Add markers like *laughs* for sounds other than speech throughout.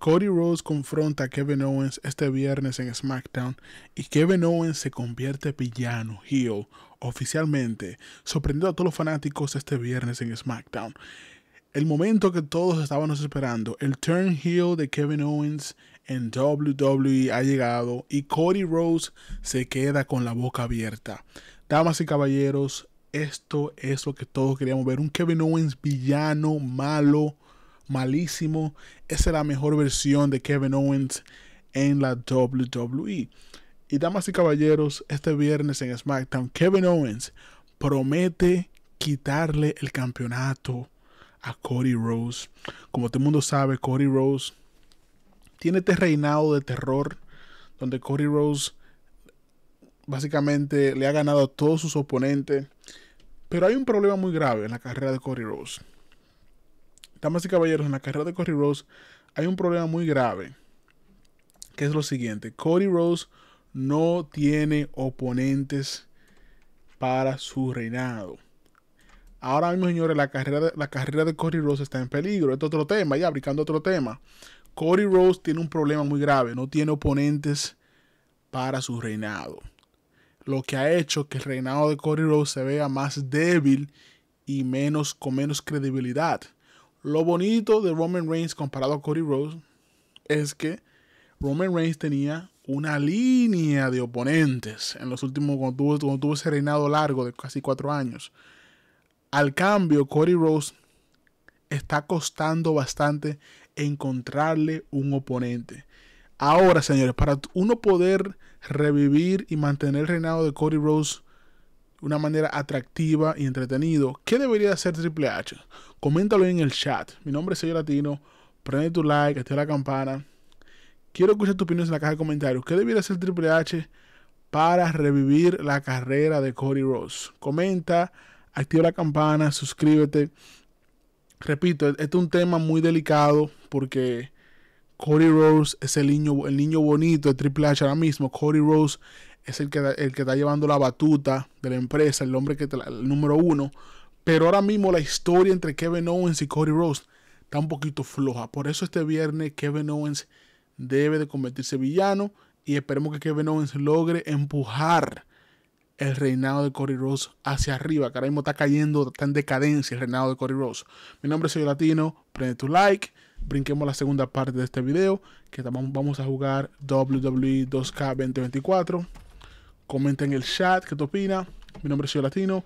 Cody Rhodes confronta a Kevin Owens este viernes en SmackDown y Kevin Owens se convierte en villano, heel, oficialmente, sorprendiendo a todos los fanáticos este viernes en SmackDown. El momento que todos estábamos esperando, el turn heel de Kevin Owens en WWE ha llegado y Cody Rhodes se queda con la boca abierta. Damas y caballeros, esto es lo que todos queríamos ver, un Kevin Owens villano, malo, malísimo. Esa es la mejor versión de Kevin Owens en la WWE. Y damas y caballeros, este viernes en SmackDown, Kevin Owens promete quitarle el campeonato a Cody Rose. Como todo el mundo sabe, Cody Rose tiene este reinado de terror donde Cody Rose básicamente le ha ganado a todos sus oponentes. Pero hay un problema muy grave en la carrera de Cody Rose. Damas y caballeros, en la carrera de Cody Rose hay un problema muy grave, que es lo siguiente. Cody Rose no tiene oponentes para su reinado. Ahora mismo, señores, la carrera, de, la carrera de Cody Rose está en peligro. Esto es otro tema, ya, aplicando otro tema. Cody Rose tiene un problema muy grave, no tiene oponentes para su reinado. Lo que ha hecho que el reinado de Cody Rose se vea más débil y menos, con menos credibilidad. Lo bonito de Roman Reigns comparado a Cody Rhodes es que Roman Reigns tenía una línea de oponentes en los últimos, cuando tuvo, cuando tuvo ese reinado largo de casi cuatro años. Al cambio, Cody Rhodes está costando bastante encontrarle un oponente. Ahora, señores, para uno poder revivir y mantener el reinado de Cody Rhodes de una manera atractiva y entretenido, ¿qué debería hacer Triple H? coméntalo en el chat. Mi nombre es Sergio Latino. Prende tu like, activa la campana. Quiero escuchar tu opinión en la caja de comentarios. ¿Qué debiera hacer Triple H para revivir la carrera de Cody Rose? Comenta, activa la campana, suscríbete. Repito, e-, este es un tema muy delicado porque Cody Rose es el niño, el niño bonito de Triple H ahora mismo. Cody Rose es el que, el que está llevando la batuta de la empresa, el hombre que el número uno. Pero ahora mismo la historia entre Kevin Owens y Cody Ross está un poquito floja. Por eso este viernes Kevin Owens debe de convertirse villano y esperemos que Kevin Owens logre empujar el reinado de Cody Ross hacia arriba, que ahora mismo está cayendo, está en decadencia el reinado de Cody Ross. Mi nombre es Soy Latino, prende tu like, brinquemos la segunda parte de este video, que vamos a jugar WWE 2K 2024. Comenta en el chat qué te opina. Mi nombre es Soy Latino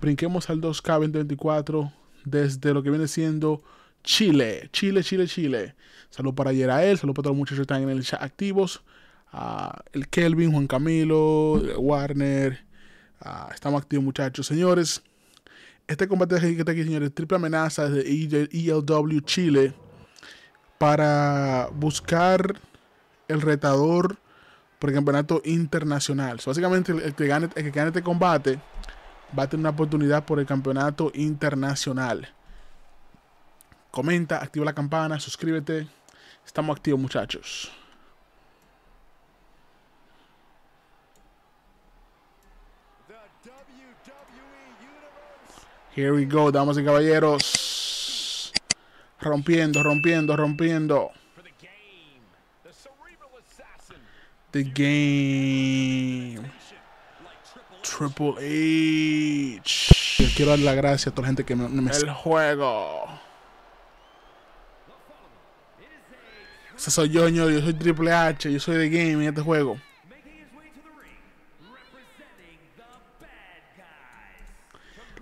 brinquemos al 2K 2024 desde lo que viene siendo Chile. Chile, Chile, Chile. Salud para Yerael, saludos para todos los muchachos que están en el chat activos. Ah, el Kelvin, Juan Camilo, Warner. Ah, estamos activos, muchachos. Señores, este combate que está aquí, señores, triple amenaza desde ELW Chile para buscar el retador por el campeonato internacional. básicamente, el, que gane, el que gane este combate va a tener una oportunidad por el campeonato internacional. Comenta, activa la campana, suscríbete. Estamos activos muchachos. Here we go, damas y caballeros. Rompiendo, rompiendo, rompiendo. The game. Triple H. quiero dar las gracias a toda la gente que me, El juego. Ese soy yo, Yo soy Triple H. Yo soy de game en este juego.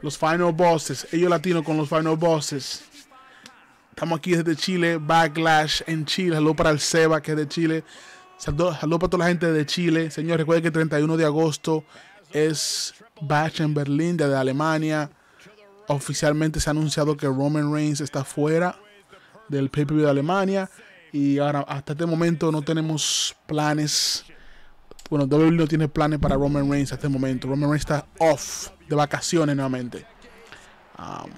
Los final bosses. Ellos latinos con los final bosses. Estamos aquí desde Chile. Backlash en Chile. Saludos para el Seba, que es de Chile. Saludos saludo para toda la gente de Chile. Señor, recuerden que el 31 de agosto es Bach en Berlín de Alemania. Oficialmente se ha anunciado que Roman Reigns está fuera del pay de Alemania. Y ahora, hasta este momento, no tenemos planes. Bueno, WWE no tiene planes para Roman Reigns hasta este momento. Roman Reigns está off, de vacaciones nuevamente. Um,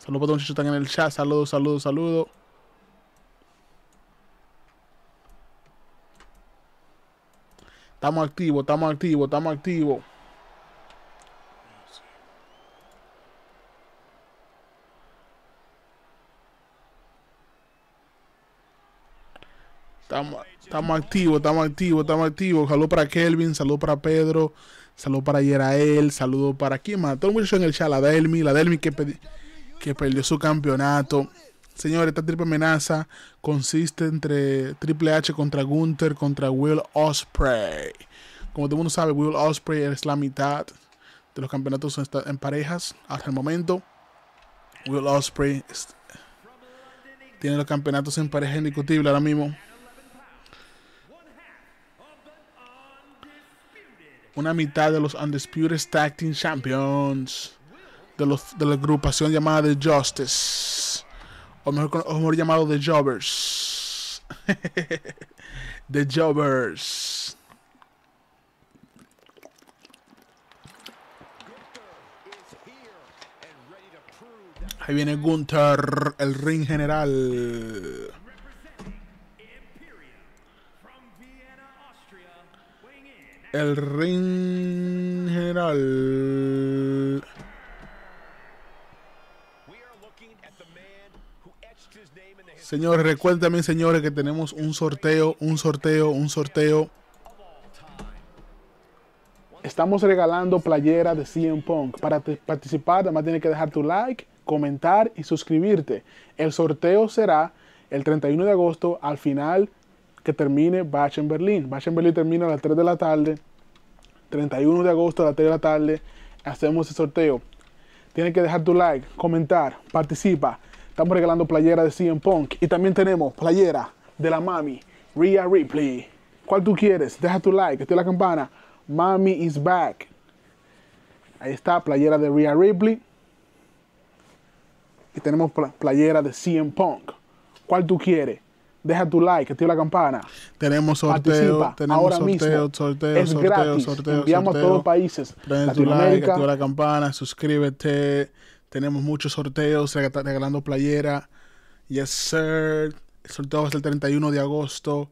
saludos a todos los que están en el chat. Saludos, saludos, saludos. Estamos activos, estamos activos, estamos activos. Estamos, activos, estamos activos, estamos activos. Saludos para Kelvin, saludos para Pedro, saludos para Yerael, saludos para quién más. Todo el mundo en el chat, la Delmi, la Delmi que perdió su campeonato. Señores, esta triple amenaza consiste entre Triple H contra Gunther contra Will Osprey. Como todo el mundo sabe, Will Osprey es la mitad de los campeonatos en parejas hasta el momento. Will Osprey tiene los campeonatos en pareja indiscutible ahora mismo. Una mitad de los Undisputed Tag Team Champions de, de la agrupación llamada The Justice o mejor, llamado The Jobbers. *laughs* The Jobbers. Ahí viene Gunther, el ring general. El ring general. Señores, recuerden señores, que tenemos un sorteo, un sorteo, un sorteo. Estamos regalando playera de CM Punk. Para participar, además tienes que dejar tu like, comentar y suscribirte. El sorteo será el 31 de agosto al final que termine Bach en Berlín. Bach en Berlín termina a las 3 de la tarde. 31 de agosto a las 3 de la tarde hacemos el sorteo. Tienes que dejar tu like, comentar, participa. Estamos regalando playera de CM Punk. Y también tenemos playera de la mami, Rhea Ripley. ¿Cuál tú quieres? Deja tu like, activa la campana. Mami is back. Ahí está, playera de Rhea Ripley. Y tenemos playera de CM Punk. ¿Cuál tú quieres? deja tu like, activa la campana. Tenemos sorteos, tenemos ahora sorteo, mismo. sorteo, es Enviamos a todos los países. Prende tu like, activa la campana, suscríbete. Tenemos muchos sorteos, regalando playera. Yes, sir. El sorteo va a ser el 31 de agosto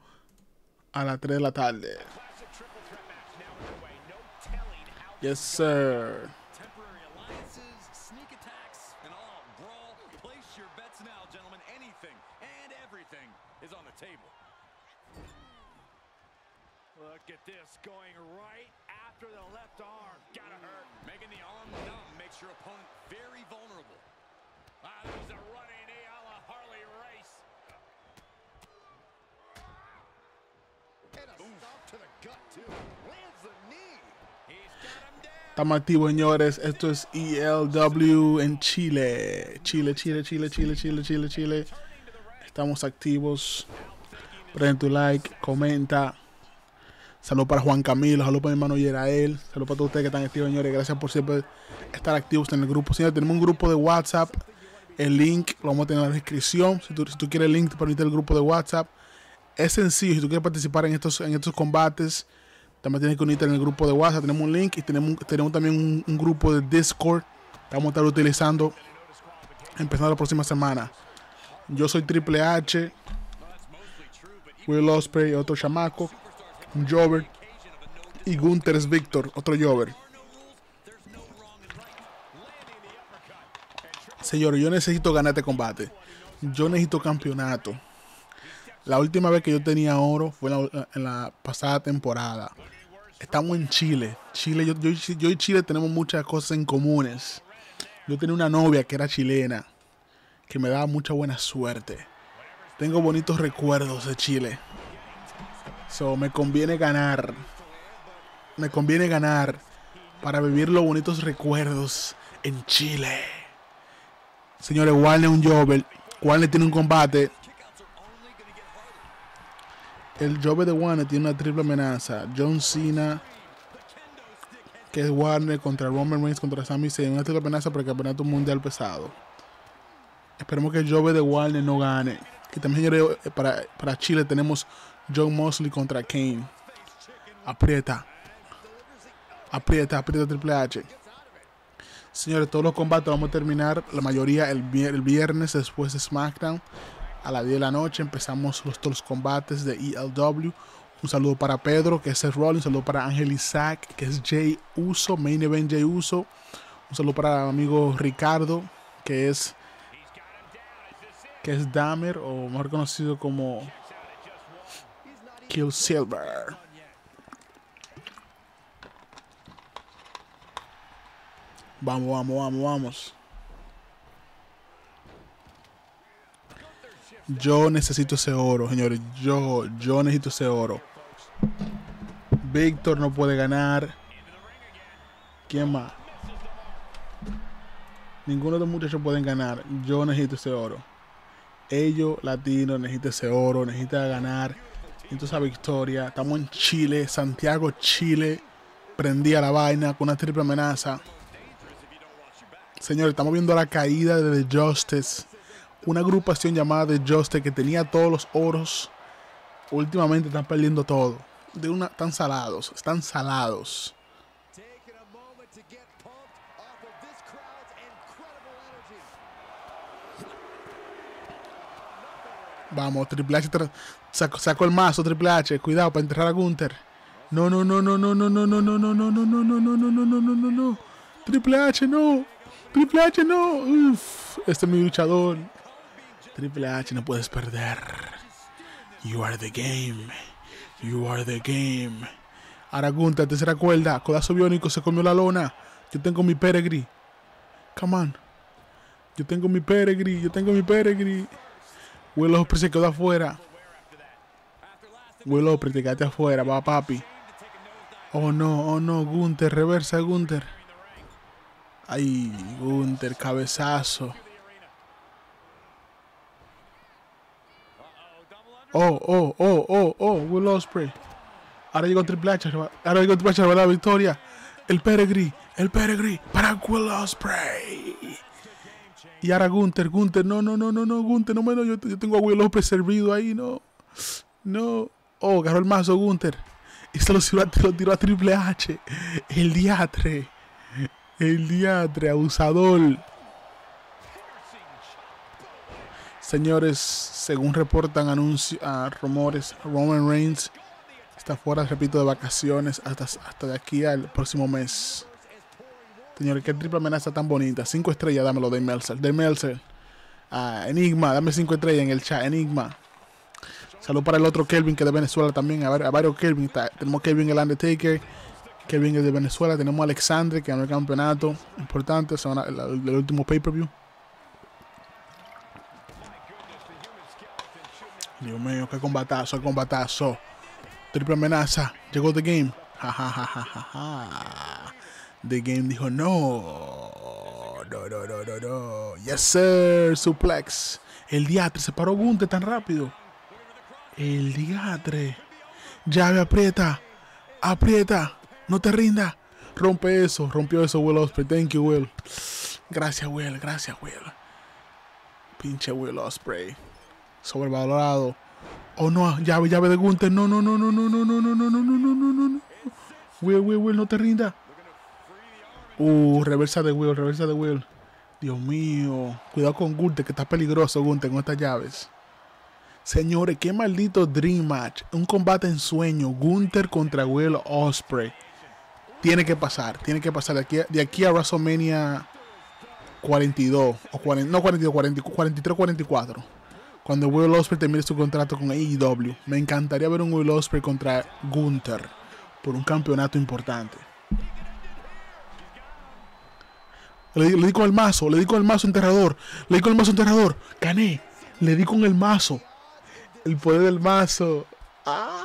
a las 3 de la tarde. Yes, sir. Look at this, going right after the left arm. Gotta hurt. Making the arm numb makes your opponent very vulnerable. Ah, is a running knee a la Harley Race. And a stop to the gut, too. Lands the knee. He's got him down. Estamos activos, señores. Esto es ELW en Chile. Chile, Chile, Chile, Chile, Chile, Chile, Chile. Estamos activos. Prende tu like, comenta. Saludos para Juan Camilo, saludos para mi hermano Yerael, saludos para todos ustedes que están activos, señores. Gracias por siempre estar activos en el grupo. Señores, tenemos un grupo de WhatsApp. El link lo vamos a tener en la descripción. Si tú, quieres el link, para unirte al grupo de WhatsApp. Es sencillo, si tú quieres participar en estos, en estos combates, también tienes que unirte en el grupo de WhatsApp. Tenemos un link y tenemos, tenemos también un, grupo de Discord que vamos a estar utilizando empezando la próxima semana. Yo soy Triple H, Will Osprey y otro chamaco un Jover. Y Gunther es Víctor, otro Jover. Señor, yo necesito ganar este combate. Yo necesito campeonato. La última vez que yo tenía oro fue en la, pasada temporada. Estamos en Chile. Chile yo, yo, y Chile tenemos muchas cosas en comunes. Yo tenía una novia que era chilena, que me daba mucha buena suerte. Tengo bonitos recuerdos de Chile. So, me conviene ganar. Me conviene ganar para vivir los bonitos recuerdos en Chile. Señores, Warner un joven. Warner tiene un combate. El joven de Warner tiene una triple amenaza. John Cena, que es Warner, contra Roman Reigns, contra Sami Zayn. Una triple amenaza para el campeonato mundial pesado. Esperemos que el joven de Warner no gane. Que también, señores, eh, para, para Chile tenemos John Mosley contra Kane. Aprieta. Aprieta, aprieta Triple H. Señores, todos los combates vamos a terminar, la mayoría el, viernes después de SmackDown. A las 10 de la noche empezamos los, todos los combates de ELW. Un saludo para Pedro, que es Seth Rollins. Un saludo para Ángel Isaac, que es Jay Uso, Main Event Jay Uso. Un saludo para amigo Ricardo, que es, que es Damer, o mejor conocido como Silver. Vamos, vamos, vamos, vamos. Yo necesito ese oro, señores. Yo, yo necesito ese oro. Víctor no puede ganar. ¿Quién más? Ninguno de los muchachos pueden ganar. Yo necesito ese oro. Ellos, latinos, necesitan ese oro, necesita ganar. Entonces a victoria. Estamos en Chile, Santiago, Chile. Prendía la vaina con una triple amenaza. Señores, estamos viendo la caída de The Justice. Una agrupación llamada The Justice que tenía todos los oros. Últimamente están perdiendo todo. De una, están salados, están salados. Vamos, Triple H sacó, el mazo, Triple H. Cuidado para enterrar a Gunter No, no, no, no, no, no, no, no, no, no, no, no, no, no, no, no, no, no, no, no. Triple H, no. Triple H, no. este es mi luchador. Triple H, no puedes perder. You are the game. You are the game. Ahora Gunther, tercera cuerda. Codazo biónico se comió la lona. Yo tengo mi peregrine. Come on. Yo tengo mi peregrine. Yo tengo mi peregrine. Will Osprey se quedó afuera. Will Osprey, te quedaste afuera, va papi. Oh no, oh no, Gunther, reversa Gunther. Ay, Gunther, cabezazo. Oh, oh, oh, oh, oh, Will Osprey. Ahora llegó Triple H, ahora llegó Triple H, la victoria. El Peregrí, el Peregrí para Will Osprey. Y ahora Gunter, Gunter, no, no, no, no, no, Gunter, no, menos, yo, yo tengo a Will López servido ahí, no. No. Oh, agarró el mazo Gunter. Y se lo tiró, a, lo tiró a Triple H. El diatre. El diatre, abusador. Señores, según reportan anuncios, ah, rumores, Roman Reigns está fuera, repito, de vacaciones hasta, hasta de aquí al próximo mes. Señores, qué triple amenaza tan bonita. Cinco estrellas, dámelo, de Melzer. De Melzer. Ah, Enigma, dame cinco estrellas en el chat. Enigma. Salud para el otro Kelvin que es de Venezuela también. A, a varios Kelvin. tenemos Kelvin el Undertaker. Kelvin es de Venezuela. Tenemos a Alexandre que ganó el campeonato. Importante. el, último pay-per-view. Dios mío, qué combatazo, qué combatazo. Triple amenaza. Llegó the game. ja, ja, ja, ja, ja. The Game dijo, no, no, no, no, no, no. Yes, sir, suplex. El diatre se paró Gunther tan rápido. El diatre. Llave, aprieta. Aprieta. No te rinda. Rompe eso. Rompió eso, Will Osprey. Thank you, Will. Gracias, Will. Gracias, Will. Pinche Will Osprey. Sobrevalorado. Oh, no. Llave, llave de Gunter. No, no, no, no, no, no, no, no, no, no, no, no, no, no. Will, Will, Will, no te rinda. Uh, reversa de Will, reversa de Will Dios mío. Cuidado con Gunther, que está peligroso Gunther con estas llaves. Señores, qué maldito Dream Match. Un combate en sueño. Gunther contra Will Osprey. Tiene que pasar, tiene que pasar. De aquí, de aquí a WrestleMania 42. O 40, no 42, 43, 44. Cuando Will Osprey termine su contrato con AEW. Me encantaría ver un Will Osprey contra Gunther Por un campeonato importante. Le, di con el mazo, le di con el mazo enterrador, le di con el mazo enterrador. Gané, le di con el mazo. El poder del mazo. Ah,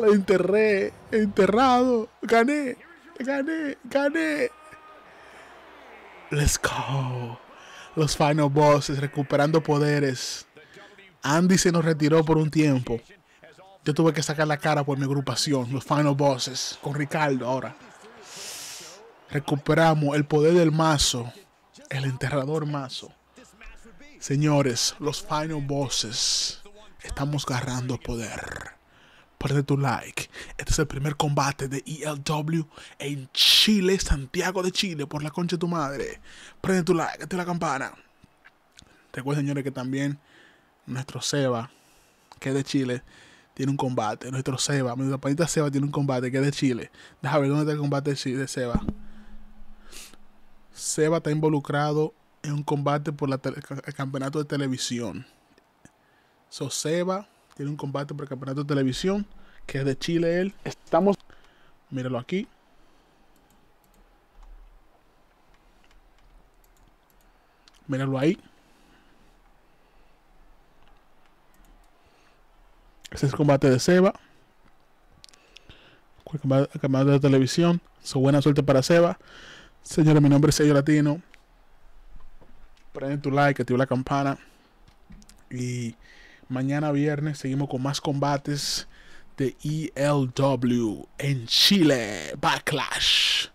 lo enterré, enterrado. Gané, gané, gané. Let's go. Los final bosses recuperando poderes. Andy se nos retiró por un tiempo. Yo tuve que sacar la cara por mi agrupación, los final bosses, con Ricardo ahora recuperamos el poder del mazo, el enterrador mazo. Señores, los final bosses, estamos agarrando poder. Prende tu like. Este es el primer combate de ELW en Chile, Santiago de Chile, por la concha de tu madre. Prende tu like, activa la campana. Recuerden, señores, que también nuestro Seba, que es de Chile, tiene un combate. Nuestro Seba, mi panita Seba tiene un combate que es de Chile. Déjame ver dónde está el combate de Seba. Seba está involucrado en un combate por el campeonato de televisión. So, Seba tiene un combate por el campeonato de televisión, que es de Chile él. Estamos... Míralo aquí. Míralo ahí. Ese es el combate de Seba. El Campeonato de televisión. So, buena suerte para Seba. Señores, mi nombre es Sello Latino. Prende tu like, activa la campana. Y mañana viernes seguimos con más combates de ELW en Chile. Backlash.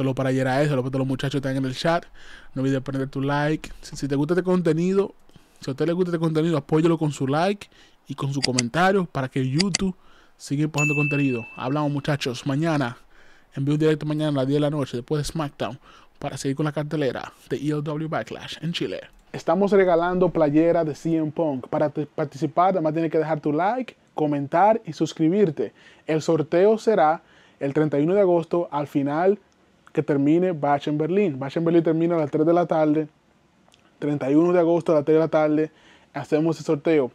Un para eso, saludo para todos los muchachos que en el chat. No olvides prender tu like. Si, te gusta este contenido, si a usted le gusta este contenido, apóyalo con su like y con su comentario para que YouTube siga poniendo contenido. Hablamos muchachos, mañana envío directo mañana a las 10 de la noche después de SmackDown para seguir con la cartelera de ELW Backlash en Chile. Estamos regalando playera de CM Punk. Para participar, además tienes que dejar tu like, comentar y suscribirte. El sorteo será el 31 de agosto al final que termine Bach en Berlín. Bach en Berlín termina a las 3 de la tarde. 31 de agosto a las 3 de la tarde hacemos el sorteo.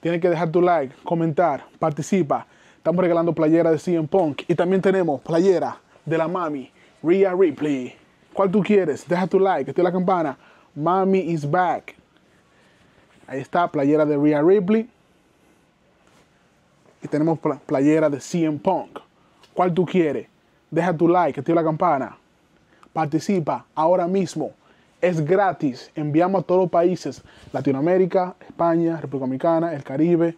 Tienes que dejar tu like, comentar, participa. Estamos regalando playera de CM Punk. Y también tenemos playera de la mami, Rhea Ripley. ¿Cuál tú quieres? Deja tu like, activa la campana. Mami is back. Ahí está, playera de Rhea Ripley. Y tenemos playera de CM Punk. ¿Cuál tú quieres? Deja tu like, activa la campana. Participa ahora mismo. Es gratis. Enviamos a todos los países. Latinoamérica, España, República Dominicana, el Caribe,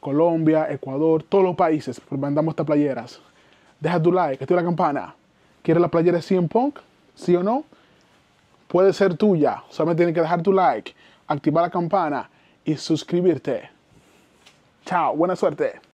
Colombia, Ecuador, todos los países, mandamos estas playeras. Deja tu like, activa la campana. ¿Quieres la playera de 100 Punk? ¿Sí o no? Puede ser tuya. Solamente tienes que dejar tu like, activar la campana y suscribirte. Chao, buena suerte.